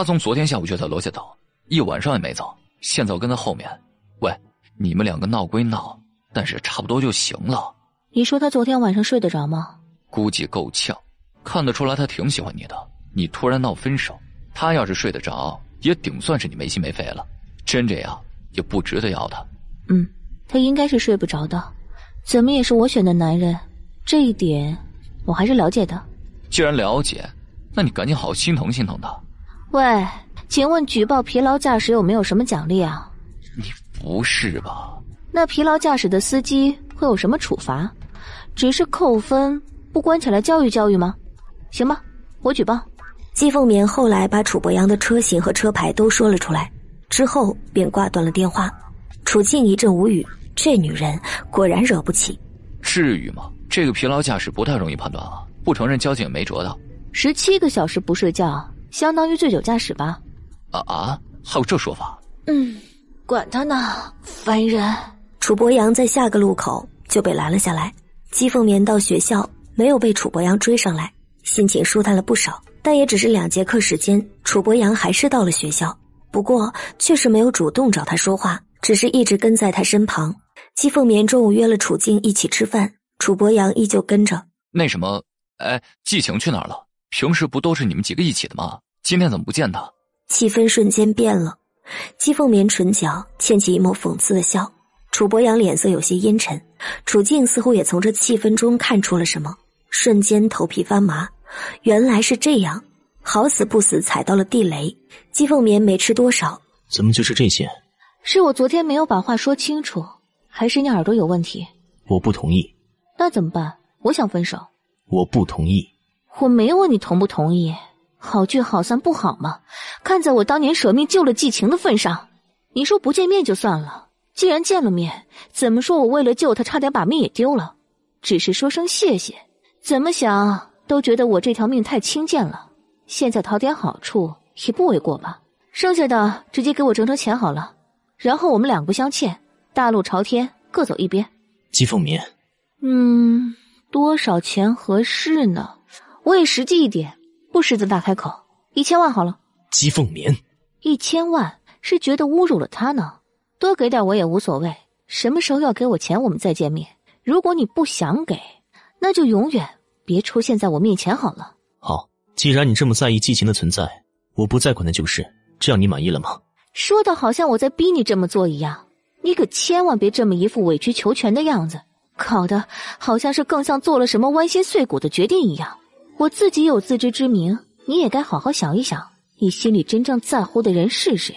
他从昨天下午就在楼下等，一晚上也没走。现在我跟他后面，喂，你们两个闹归闹，但是差不多就行了。你说他昨天晚上睡得着吗？估计够呛，看得出来他挺喜欢你的。你突然闹分手，他要是睡得着，也顶算是你没心没肺了。真这样，也不值得要他。嗯，他应该是睡不着的。怎么也是我选的男人，这一点我还是了解的。既然了解，那你赶紧好好心疼心疼他。喂，请问举报疲劳驾驶有没有什么奖励啊？你不是吧？那疲劳驾驶的司机会有什么处罚？只是扣分，不关起来教育教育吗？行吧，我举报。季凤棉后来把楚博阳的车型和车牌都说了出来，之后便挂断了电话。楚静一阵无语，这女人果然惹不起。至于吗？这个疲劳驾驶不太容易判断啊，不承认交警也没辙的。十七个小时不睡觉。相当于醉酒驾驶吧，啊啊，还有这说法？嗯，管他呢，烦人。楚博阳在下个路口就被拦了下来，姬凤眠到学校没有被楚博阳追上来，心情舒坦了不少。但也只是两节课时间，楚博阳还是到了学校，不过确实没有主动找他说话，只是一直跟在他身旁。姬凤眠中午约了楚静一起吃饭，楚博阳依旧跟着。那什么，哎，季晴去哪儿了？平时不都是你们几个一起的吗？今天怎么不见他？气氛瞬间变了。姬凤眠唇角牵起一抹讽刺的笑。楚博阳脸色有些阴沉。楚静似乎也从这气氛中看出了什么，瞬间头皮发麻。原来是这样，好死不死踩到了地雷。姬凤眠没吃多少，怎么就吃这些？是我昨天没有把话说清楚，还是你耳朵有问题？我不同意。那怎么办？我想分手。我不同意。我没问你同不同意，好聚好散不好吗？看在我当年舍命救了季晴的份上，你说不见面就算了。既然见了面，怎么说我为了救他差点把命也丢了？只是说声谢谢，怎么想都觉得我这条命太轻贱了。现在讨点好处也不为过吧？剩下的直接给我整整钱好了，然后我们两不相欠，大路朝天，各走一边。季凤眠，嗯，多少钱合适呢？我也实际一点，不狮子大开口，一千万好了。姬凤眠，一千万是觉得侮辱了他呢？多给点我也无所谓。什么时候要给我钱，我们再见面。如果你不想给，那就永远别出现在我面前好了。好，既然你这么在意季情的存在，我不再管的就是这样，你满意了吗？说的好像我在逼你这么做一样，你可千万别这么一副委曲求全的样子，搞得好像是更像做了什么剜心碎骨的决定一样。我自己有自知之明，你也该好好想一想，你心里真正在乎的人是谁。